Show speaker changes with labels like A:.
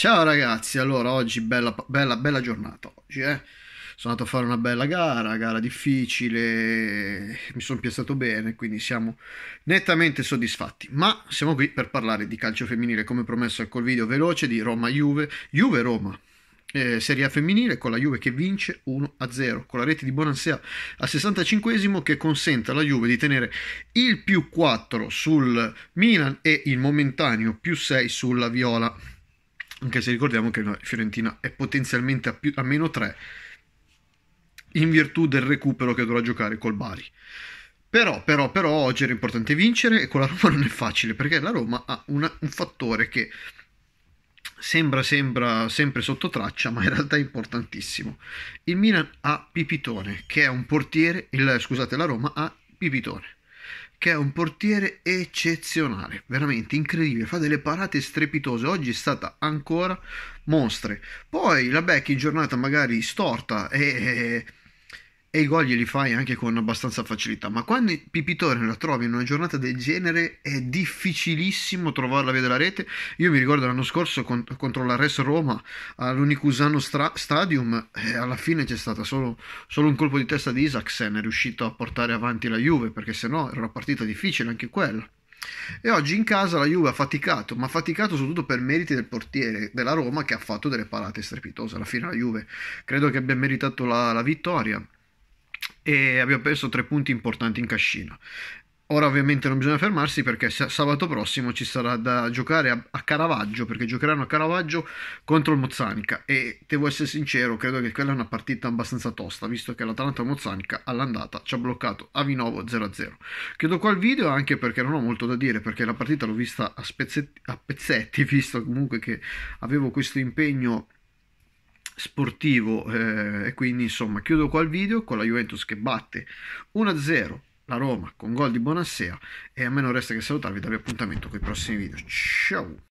A: Ciao ragazzi, allora oggi bella, bella, bella giornata oggi, eh? Sono andato a fare una bella gara, gara difficile, mi sono piazzato bene, quindi siamo nettamente soddisfatti. Ma siamo qui per parlare di calcio femminile, come promesso col video veloce di Roma-Juve, Juve-Roma, eh, Serie A femminile con la Juve che vince 1-0 con la rete di Bonansea al 65 che consente alla Juve di tenere il più 4 sul Milan e il momentaneo più 6 sulla Viola anche se ricordiamo che la Fiorentina è potenzialmente a, più, a meno 3 in virtù del recupero che dovrà giocare col Bari. Però, però, però oggi era importante vincere e con la Roma non è facile perché la Roma ha una, un fattore che sembra, sembra sempre sotto traccia ma in realtà è importantissimo. Il Milan ha Pipitone che è un portiere, il, scusate la Roma ha Pipitone che è un portiere eccezionale, veramente incredibile, fa delle parate strepitose, oggi è stata ancora mostre. Poi la becchi in giornata magari storta e eh, eh, eh, e i gol glieli fai anche con abbastanza facilità. Ma quando Pipitone la trovi in una giornata del genere è difficilissimo trovare la via della rete. Io mi ricordo l'anno scorso con, contro la Res Roma all'Unicusano stra- Stadium e alla fine c'è stato solo, solo, un colpo di testa di Isaacsen, è riuscito a portare avanti la Juve perché sennò era una partita difficile anche quella. E oggi in casa la Juve ha faticato, ma ha faticato soprattutto per meriti del portiere della Roma che ha fatto delle parate strepitose. Alla fine la Juve credo che abbia meritato la, la vittoria e abbiamo perso tre punti importanti in cascina. Ora ovviamente non bisogna fermarsi perché sabato prossimo ci sarà da giocare a, Caravaggio, perché giocheranno a Caravaggio contro il Mozzanica e devo essere sincero, credo che quella è una partita abbastanza tosta, visto che l'Atalanta Mozzanica all'andata ci ha bloccato a Vinovo 0-0. Chiudo qua il video anche perché non ho molto da dire, perché la partita l'ho vista a, spezzetti, a pezzetti, visto comunque che avevo questo impegno sportivo eh, e quindi insomma chiudo qua il video con la Juventus che batte 1-0 la Roma con gol di Bonassea e a me non resta che salutarvi e darvi appuntamento con i prossimi video ciao